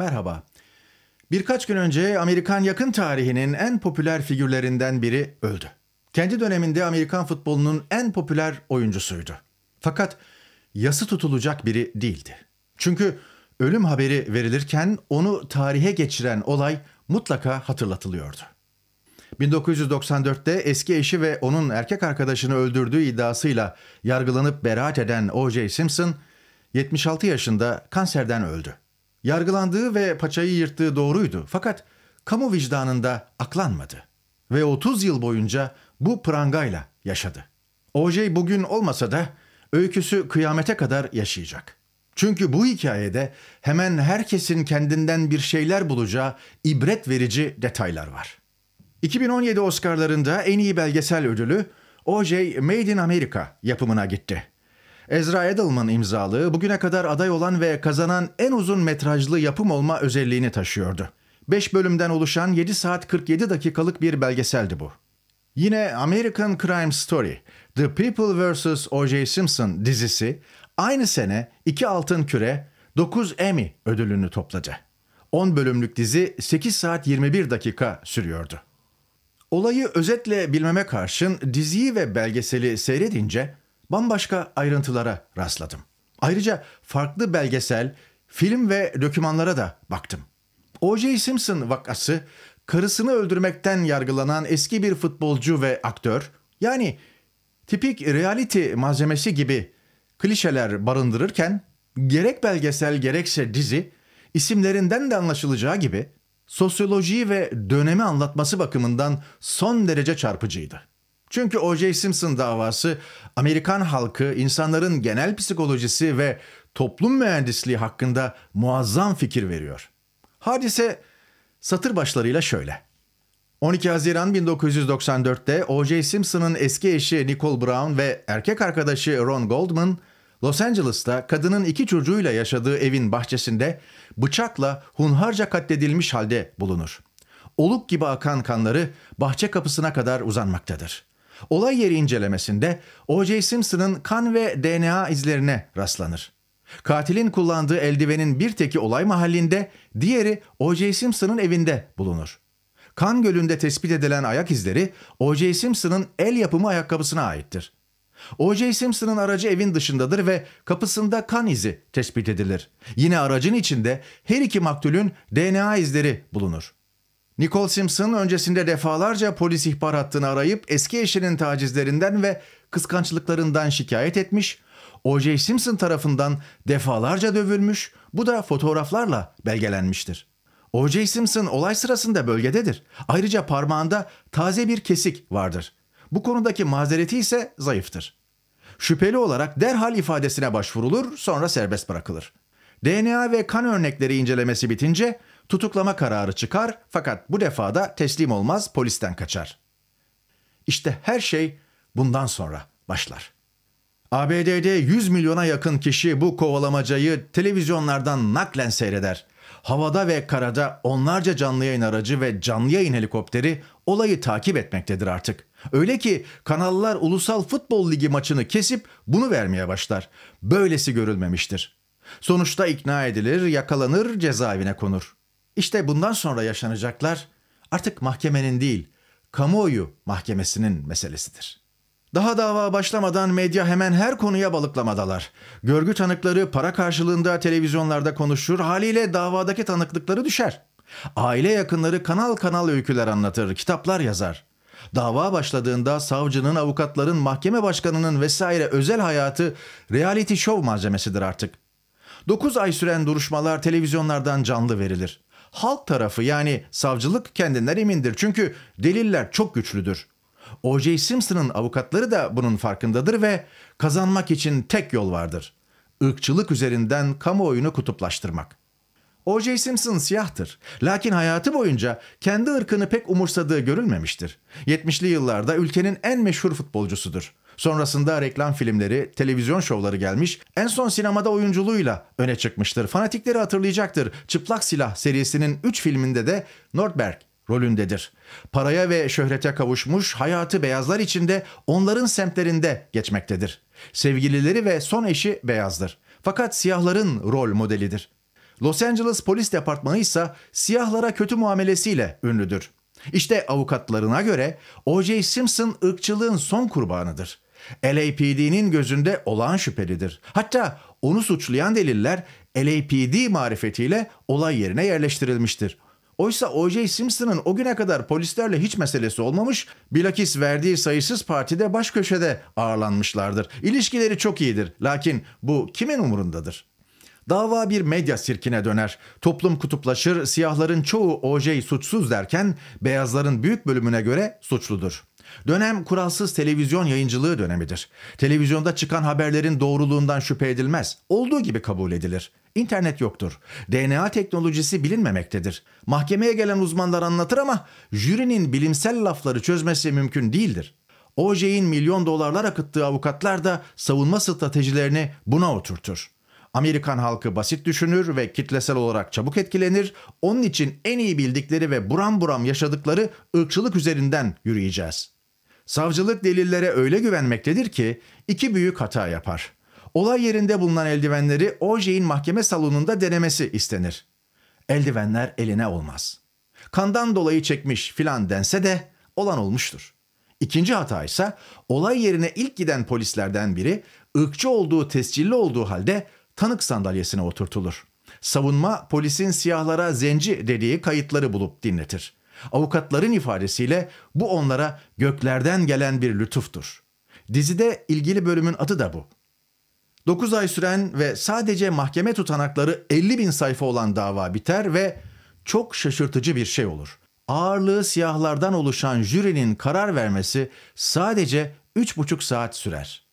Merhaba. Birkaç gün önce Amerikan yakın tarihinin en popüler figürlerinden biri öldü. Kendi döneminde Amerikan futbolunun en popüler oyuncusuydu. Fakat yası tutulacak biri değildi. Çünkü ölüm haberi verilirken onu tarihe geçiren olay mutlaka hatırlatılıyordu. 1994'te eski eşi ve onun erkek arkadaşını öldürdüğü iddiasıyla yargılanıp beraat eden O.J. Simpson 76 yaşında kanserden öldü. Yargılandığı ve paçayı yırttığı doğruydu fakat kamu vicdanında aklanmadı ve 30 yıl boyunca bu prangayla yaşadı. OJ bugün olmasa da öyküsü kıyamete kadar yaşayacak. Çünkü bu hikayede hemen herkesin kendinden bir şeyler bulacağı ibret verici detaylar var. 2017 Oscar'larında en iyi belgesel ödülü O.J. Made in America yapımına gitti. Ezra Edelman imzalı bugüne kadar aday olan ve kazanan en uzun metrajlı yapım olma özelliğini taşıyordu. 5 bölümden oluşan 7 saat 47 dakikalık bir belgeseldi bu. Yine American Crime Story, The People vs. O.J. Simpson dizisi aynı sene 2 Altın Küre, 9 Emmy ödülünü topladı. 10 bölümlük dizi 8 saat 21 dakika sürüyordu. Olayı özetle bilmeme karşın diziyi ve belgeseli seyredince bambaşka ayrıntılara rastladım. Ayrıca farklı belgesel, film ve dokümanlara da baktım. O.J. Simpson vakası karısını öldürmekten yargılanan eski bir futbolcu ve aktör yani tipik reality malzemesi gibi klişeler barındırırken gerek belgesel gerekse dizi isimlerinden de anlaşılacağı gibi sosyolojiyi ve dönemi anlatması bakımından son derece çarpıcıydı. Çünkü O.J. Simpson davası Amerikan halkı, insanların genel psikolojisi ve toplum mühendisliği hakkında muazzam fikir veriyor. Hadise satır başlarıyla şöyle. 12 Haziran 1994'te O.J. Simpson'ın eski eşi Nicole Brown ve erkek arkadaşı Ron Goldman, Los Angeles'ta kadının iki çocuğuyla yaşadığı evin bahçesinde bıçakla hunharca katledilmiş halde bulunur. Oluk gibi akan kanları bahçe kapısına kadar uzanmaktadır. Olay yeri incelemesinde O.J. Simpson'ın kan ve DNA izlerine rastlanır. Katilin kullandığı eldivenin bir teki olay mahallinde, diğeri O.J. Simpson'ın evinde bulunur. Kan Gölü'nde tespit edilen ayak izleri O.J. Simpson'ın el yapımı ayakkabısına aittir. O.J. Simpson'ın aracı evin dışındadır ve kapısında kan izi tespit edilir. Yine aracın içinde her iki maktulün DNA izleri bulunur. Nicole Simpson öncesinde defalarca polis ihbar hattını arayıp eski eşinin tacizlerinden ve kıskançlıklarından şikayet etmiş, O.J. Simpson tarafından defalarca dövülmüş, bu da fotoğraflarla belgelenmiştir. O.J. Simpson olay sırasında bölgededir. Ayrıca parmağında taze bir kesik vardır. Bu konudaki mazereti ise zayıftır. Şüpheli olarak derhal ifadesine başvurulur, sonra serbest bırakılır. DNA ve kan örnekleri incelemesi bitince tutuklama kararı çıkar fakat bu defa da teslim olmaz polisten kaçar. İşte her şey bundan sonra başlar. ABD'de 100 milyona yakın kişi bu kovalamacayı televizyonlardan naklen seyreder. Havada ve karada onlarca canlı yayın aracı ve canlı yayın helikopteri olayı takip etmektedir artık. Öyle ki kanallar Ulusal Futbol Ligi maçını kesip bunu vermeye başlar. Böylesi görülmemiştir. Sonuçta ikna edilir, yakalanır, cezaevine konur. İşte bundan sonra yaşanacaklar artık mahkemenin değil, kamuoyu mahkemesinin meselesidir. Daha dava başlamadan medya hemen her konuya balıklamadalar. Görgü tanıkları para karşılığında televizyonlarda konuşur, haliyle davadaki tanıklıkları düşer. Aile yakınları kanal kanal öyküler anlatır, kitaplar yazar. Dava başladığında savcının, avukatların, mahkeme başkanının vesaire özel hayatı reality show malzemesidir artık. 9 ay süren duruşmalar televizyonlardan canlı verilir. Halk tarafı yani savcılık kendinden emindir çünkü deliller çok güçlüdür. O.J. Simpson'ın avukatları da bunun farkındadır ve kazanmak için tek yol vardır. Irkçılık üzerinden kamuoyunu kutuplaştırmak. O.J. Simpson siyahtır. Lakin hayatı boyunca kendi ırkını pek umursadığı görülmemiştir. 70'li yıllarda ülkenin en meşhur futbolcusudur. Sonrasında reklam filmleri, televizyon şovları gelmiş. En son sinemada oyunculuğuyla öne çıkmıştır. Fanatikleri hatırlayacaktır. Çıplak Silah serisinin 3 filminde de Nordberg rolündedir. Paraya ve şöhrete kavuşmuş, hayatı beyazlar içinde onların semtlerinde geçmektedir. Sevgilileri ve son eşi beyazdır. Fakat siyahların rol modelidir. Los Angeles Polis Departmanı ise siyahlara kötü muamelesiyle ünlüdür. İşte avukatlarına göre O.J. Simpson ırkçılığın son kurbanıdır. LAPD'nin gözünde olağan şüphelidir. Hatta onu suçlayan deliller LAPD marifetiyle olay yerine yerleştirilmiştir. Oysa O.J. Simpson'ın o güne kadar polislerle hiç meselesi olmamış, bilakis verdiği sayısız partide baş köşede ağırlanmışlardır. İlişkileri çok iyidir. Lakin bu kimin umurundadır? Dava bir medya sirkine döner. Toplum kutuplaşır, siyahların çoğu O.J. suçsuz derken beyazların büyük bölümüne göre suçludur. Dönem kuralsız televizyon yayıncılığı dönemidir. Televizyonda çıkan haberlerin doğruluğundan şüphe edilmez. Olduğu gibi kabul edilir. İnternet yoktur. DNA teknolojisi bilinmemektedir. Mahkemeye gelen uzmanlar anlatır ama jürinin bilimsel lafları çözmesi mümkün değildir. OJ'in milyon dolarlar akıttığı avukatlar da savunma stratejilerini buna oturtur. Amerikan halkı basit düşünür ve kitlesel olarak çabuk etkilenir. Onun için en iyi bildikleri ve buram buram yaşadıkları ırkçılık üzerinden yürüyeceğiz. Savcılık delillere öyle güvenmektedir ki iki büyük hata yapar. Olay yerinde bulunan eldivenleri Oje'in mahkeme salonunda denemesi istenir. Eldivenler eline olmaz. Kandan dolayı çekmiş filan dense de olan olmuştur. İkinci hata ise olay yerine ilk giden polislerden biri ırkçı olduğu tescilli olduğu halde tanık sandalyesine oturtulur. Savunma polisin siyahlara zenci dediği kayıtları bulup dinletir. Avukatların ifadesiyle bu onlara göklerden gelen bir lütuftur. Dizide ilgili bölümün adı da bu. 9 ay süren ve sadece mahkeme tutanakları 50 bin sayfa olan dava biter ve çok şaşırtıcı bir şey olur. Ağırlığı siyahlardan oluşan jürinin karar vermesi sadece 3,5 saat sürer.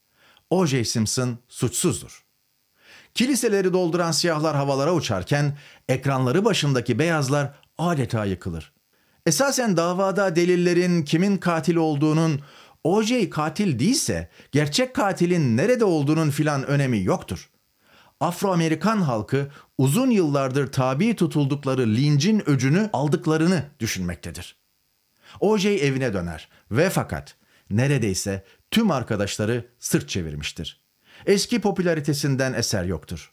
O.J. Simpson suçsuzdur. Kiliseleri dolduran siyahlar havalara uçarken ekranları başındaki beyazlar adeta yıkılır. Esasen davada delillerin kimin katil olduğunun, OJ katil değilse gerçek katilin nerede olduğunun filan önemi yoktur. Afro-Amerikan halkı uzun yıllardır tabi tutuldukları lincin öcünü aldıklarını düşünmektedir. OJ evine döner ve fakat neredeyse tüm arkadaşları sırt çevirmiştir. Eski popülaritesinden eser yoktur.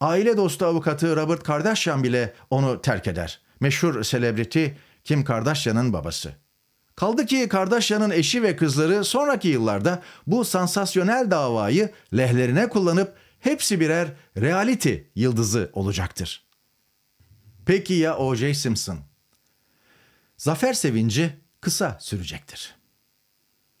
Aile dostu avukatı Robert Kardashian bile onu terk eder. Meşhur selebriti kim Kardashian'ın babası. Kaldı ki Kardashian'ın eşi ve kızları sonraki yıllarda bu sansasyonel davayı lehlerine kullanıp hepsi birer reality yıldızı olacaktır. Peki ya O.J. Simpson? Zafer sevinci kısa sürecektir.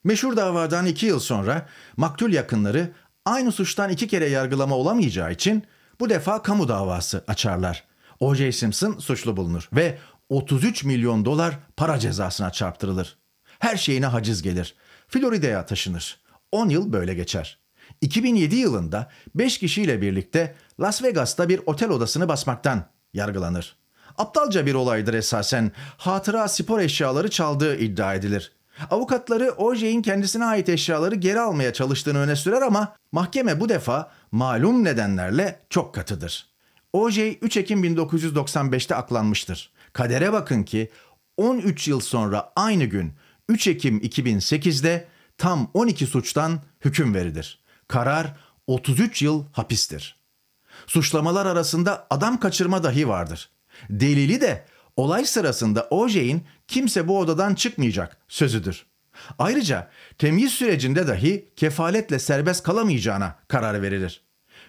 Meşhur davadan iki yıl sonra maktul yakınları aynı suçtan iki kere yargılama olamayacağı için bu defa kamu davası açarlar. O.J. Simpson suçlu bulunur ve 33 milyon dolar para cezasına çarptırılır. Her şeyine haciz gelir. Florida'ya taşınır. 10 yıl böyle geçer. 2007 yılında 5 kişiyle birlikte Las Vegas'ta bir otel odasını basmaktan yargılanır. Aptalca bir olaydır esasen. Hatıra spor eşyaları çaldığı iddia edilir. Avukatları OJ'in kendisine ait eşyaları geri almaya çalıştığını öne sürer ama mahkeme bu defa malum nedenlerle çok katıdır. OJ 3 Ekim 1995'te aklanmıştır. Kadere bakın ki 13 yıl sonra aynı gün 3 Ekim 2008'de tam 12 suçtan hüküm verilir. Karar 33 yıl hapistir. Suçlamalar arasında adam kaçırma dahi vardır. Delili de olay sırasında OJ'in kimse bu odadan çıkmayacak sözüdür. Ayrıca temyiz sürecinde dahi kefaletle serbest kalamayacağına karar verilir.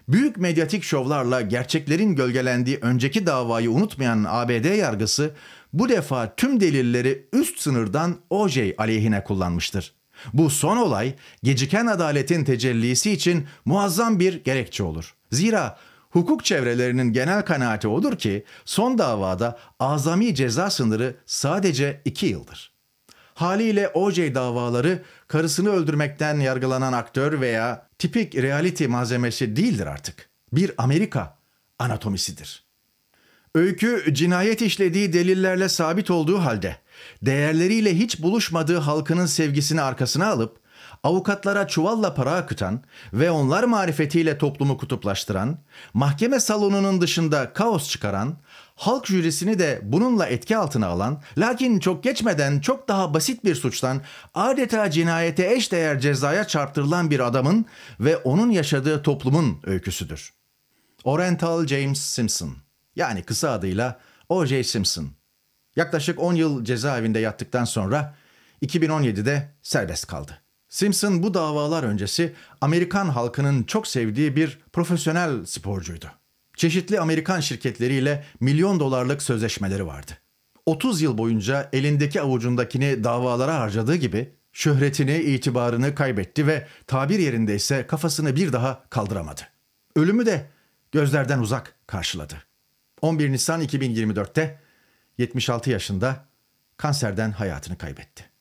Büyük medyatik şovlarla gerçeklerin gölgelendiği önceki davayı unutmayan ABD yargısı bu defa tüm delilleri üst sınırdan OJ aleyhine kullanmıştır. Bu son olay geciken adaletin tecellisi için muazzam bir gerekçe olur. Zira hukuk çevrelerinin genel kanaati odur ki son davada azami ceza sınırı sadece 2 yıldır. Haliyle OJ davaları karısını öldürmekten yargılanan aktör veya tipik reality malzemesi değildir artık. Bir Amerika anatomisidir. Öykü cinayet işlediği delillerle sabit olduğu halde değerleriyle hiç buluşmadığı halkının sevgisini arkasına alıp avukatlara çuvalla para akıtan ve onlar marifetiyle toplumu kutuplaştıran, mahkeme salonunun dışında kaos çıkaran, halk jürisini de bununla etki altına alan, lakin çok geçmeden çok daha basit bir suçtan adeta cinayete eş değer cezaya çarptırılan bir adamın ve onun yaşadığı toplumun öyküsüdür. Oriental James Simpson, yani kısa adıyla O.J. Simpson, yaklaşık 10 yıl cezaevinde yattıktan sonra 2017'de serbest kaldı. Simpson bu davalar öncesi Amerikan halkının çok sevdiği bir profesyonel sporcuydu çeşitli Amerikan şirketleriyle milyon dolarlık sözleşmeleri vardı. 30 yıl boyunca elindeki avucundakini davalara harcadığı gibi şöhretini, itibarını kaybetti ve tabir yerinde ise kafasını bir daha kaldıramadı. Ölümü de gözlerden uzak karşıladı. 11 Nisan 2024'te 76 yaşında kanserden hayatını kaybetti.